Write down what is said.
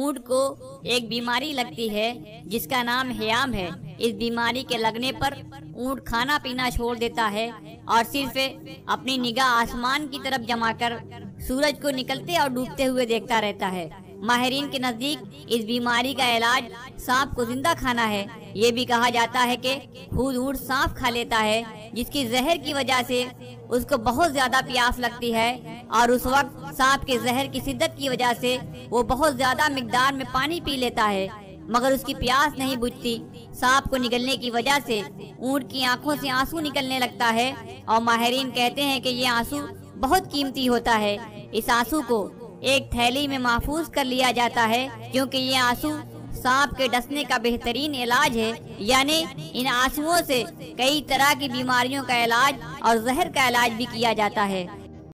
ऊँट को एक बीमारी लगती है जिसका नाम हयाम है इस बीमारी के लगने पर ऊँट खाना पीना छोड़ देता है और सिर्फ अपनी निगाह आसमान की तरफ जमाकर सूरज को निकलते और डूबते हुए देखता रहता है माहरीन के नज़दीक इस बीमारी का इलाज सांप को जिंदा खाना है ये भी कहा जाता है कि खुद ऊंट सांप खा लेता है जिसकी जहर की वजह से उसको बहुत ज्यादा प्यास लगती है और उस वक्त सांप के जहर की शिद्दत की वजह से वो बहुत ज्यादा मकदार में पानी पी लेता है मगर उसकी प्यास नहीं बुझती सांप को निगलने की वजह से ऊँट की आंखों से आंसू निकलने लगता है और माहरीन कहते हैं कि ये आंसू बहुत कीमती होता है इस आंसू को एक थैली में महफूज कर लिया जाता है क्योंकि ये आंसू सांप के डसने का बेहतरीन इलाज है यानी इन आंसुओं से कई तरह की बीमारियों का इलाज और जहर का इलाज भी किया जाता है